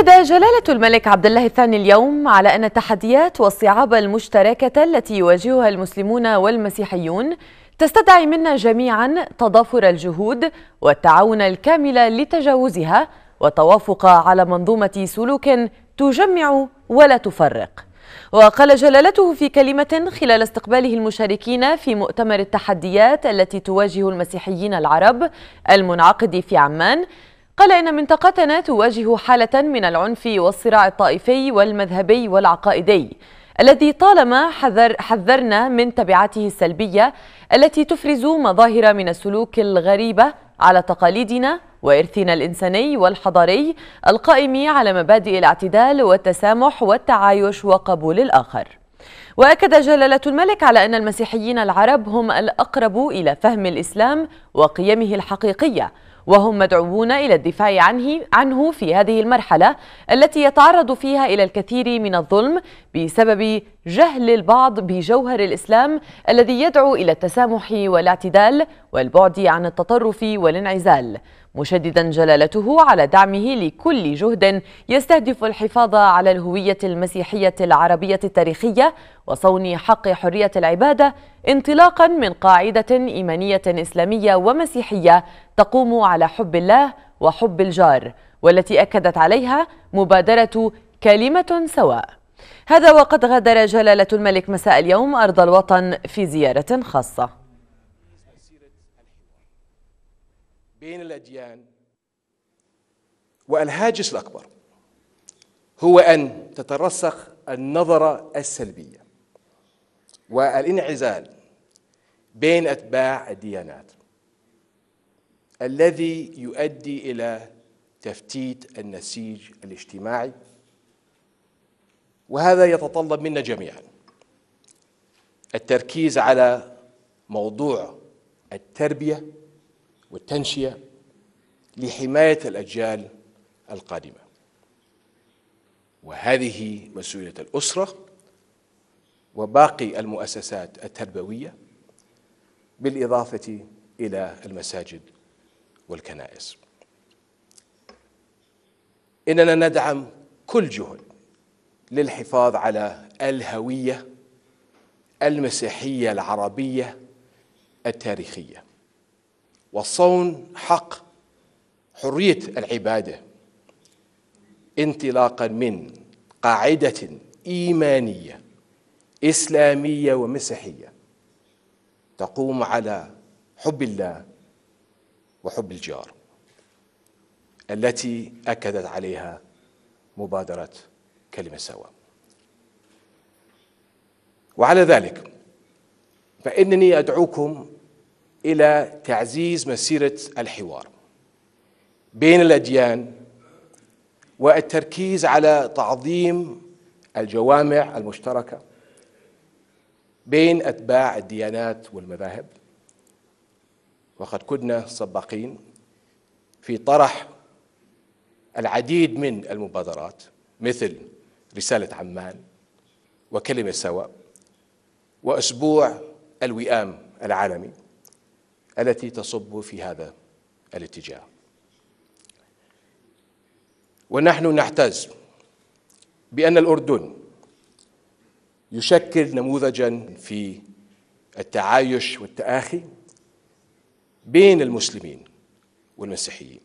أكد جلالة الملك عبد الله الثاني اليوم على أن التحديات والصعاب المشتركة التي يواجهها المسلمون والمسيحيون تستدعي منا جميعا تضافر الجهود والتعاون الكامل لتجاوزها والتوافق على منظومة سلوك تجمع ولا تفرق وقال جلالته في كلمة خلال استقباله المشاركين في مؤتمر التحديات التي تواجه المسيحيين العرب المنعقد في عمان قال إن منطقتنا تواجه حالة من العنف والصراع الطائفي والمذهبي والعقائدي الذي طالما حذر حذرنا من تبعاته السلبية التي تفرز مظاهر من السلوك الغريبة على تقاليدنا وإرثنا الإنساني والحضاري القائم على مبادئ الاعتدال والتسامح والتعايش وقبول الآخر وأكد جلالة الملك على أن المسيحيين العرب هم الأقرب إلى فهم الإسلام وقيمه الحقيقية وهم مدعوون إلى الدفاع عنه, عنه في هذه المرحلة التي يتعرض فيها إلى الكثير من الظلم بسبب جهل البعض بجوهر الإسلام الذي يدعو إلى التسامح والاعتدال والبعد عن التطرف والانعزال مشددا جلالته على دعمه لكل جهد يستهدف الحفاظ على الهوية المسيحية العربية التاريخية وصون حق حرية العبادة انطلاقا من قاعدة إيمانية إسلامية ومسيحية تقوم على حب الله وحب الجار والتي أكدت عليها مبادرة كلمة سواء هذا وقد غادر جلالة الملك مساء اليوم أرض الوطن في زيارة خاصة بين الأديان والهاجس الأكبر هو أن تترسخ النظرة السلبية والانعزال بين أتباع الديانات الذي يؤدي إلى تفتيت النسيج الاجتماعي وهذا يتطلب منا جميعا التركيز على موضوع التربيه والتنشئه لحمايه الاجيال القادمه وهذه مسؤوليه الاسره وباقي المؤسسات التربويه بالاضافه الى المساجد والكنائس اننا ندعم كل جهد للحفاظ على الهويه المسيحيه العربيه التاريخيه والصون حق حريه العباده انطلاقا من قاعده ايمانيه اسلاميه ومسيحيه تقوم على حب الله وحب الجار التي اكدت عليها مبادره كلمة سواء وعلى ذلك فإنني أدعوكم إلى تعزيز مسيرة الحوار بين الأديان والتركيز على تعظيم الجوامع المشتركة بين أتباع الديانات والمذاهب وقد كنا سباقين في طرح العديد من المبادرات مثل رسالة عمان وكلمة سواء وأسبوع الوئام العالمي التي تصب في هذا الاتجاه ونحن نعتز بأن الأردن يشكل نموذجا في التعايش والتآخي بين المسلمين والمسيحيين